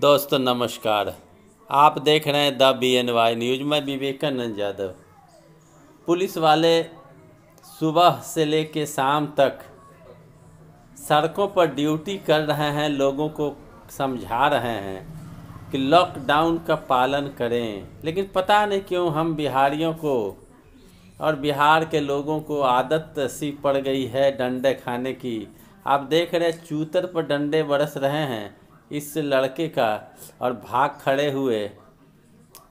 दोस्तों नमस्कार आप देख रहे हैं the B N Y news में विवेकानंद यादव पुलिस वाले सुबह से ले कर शाम तक सड़कों पर ड्यूटी कर रहे हैं लोगों को समझा रहे हैं कि लॉकडाउन का पालन करें लेकिन पता नहीं क्यों हम बिहारियों को और बिहार के लोगों को आदत सी पड़ गई है डंडे खाने की आप देख रहे हैं चूतर पर डंडे बरस रहे हैं इस लड़के का और भाग खड़े हुए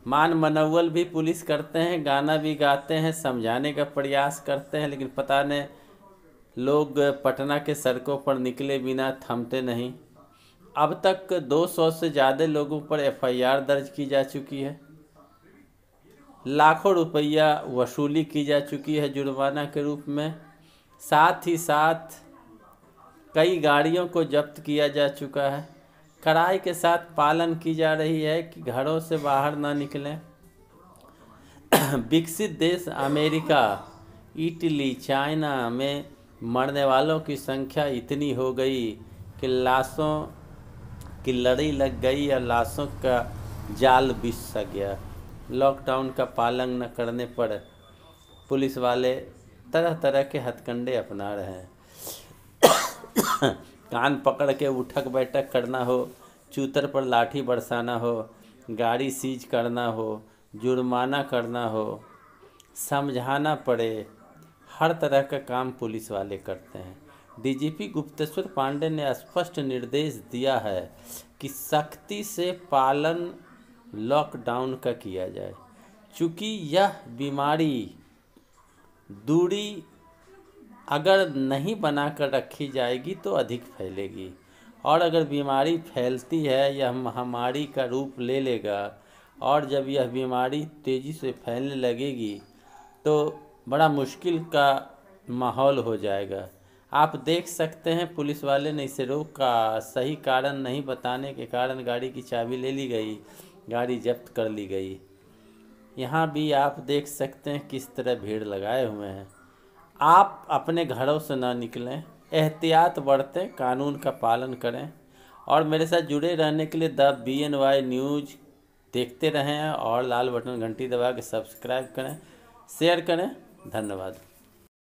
मान मनोवल भी पुलिस करते हैं गाना भी गाते हैं समझाने का प्रयास करते हैं लेकिन पता नहीं लोग पटना के सड़कों पर निकले बिना थमते नहीं अब तक 200 से ज़्यादा लोगों पर एफआईआर दर्ज की जा चुकी है लाखों रुपया वसूली की जा चुकी है जुर्माना के रूप में साथ ही साथ कई गाड़ियों को जब्त किया जा चुका है कड़ाई के साथ पालन की जा रही है कि घरों से बाहर ना निकलें विकसित देश अमेरिका इटली चाइना में मरने वालों की संख्या इतनी हो गई कि लाशों की लड़ी लग गई या लाशों का जाल बिछ सक गया लॉकडाउन का पालन न करने पर पुलिस वाले तरह तरह के हथकंडे अपना रहे हैं कान पकड़ के उठक बैठक करना हो चूतर पर लाठी बरसाना हो गाड़ी सीज करना हो जुर्माना करना हो समझाना पड़े हर तरह का काम पुलिस वाले करते हैं डीजीपी गुप्तेश्वर पांडे ने स्पष्ट निर्देश दिया है कि सख्ती से पालन लॉकडाउन का किया जाए चूँकि यह बीमारी दूरी अगर नहीं बना कर रखी जाएगी तो अधिक फैलेगी और अगर बीमारी फैलती है यह महामारी का रूप ले लेगा और जब यह बीमारी तेज़ी से फैलने लगेगी तो बड़ा मुश्किल का माहौल हो जाएगा आप देख सकते हैं पुलिस वाले ने इसे रोक का सही कारण नहीं बताने के कारण गाड़ी की चाबी ले ली गई गाड़ी जब्त कर ली गई यहाँ भी आप देख सकते हैं किस तरह भीड़ लगाए हुए हैं आप अपने घरों से ना निकलें एहतियात बरतें कानून का पालन करें और मेरे साथ जुड़े रहने के लिए the B N Y news देखते रहें और लाल बटन घंटी दबा के सब्सक्राइब करें शेयर करें धन्यवाद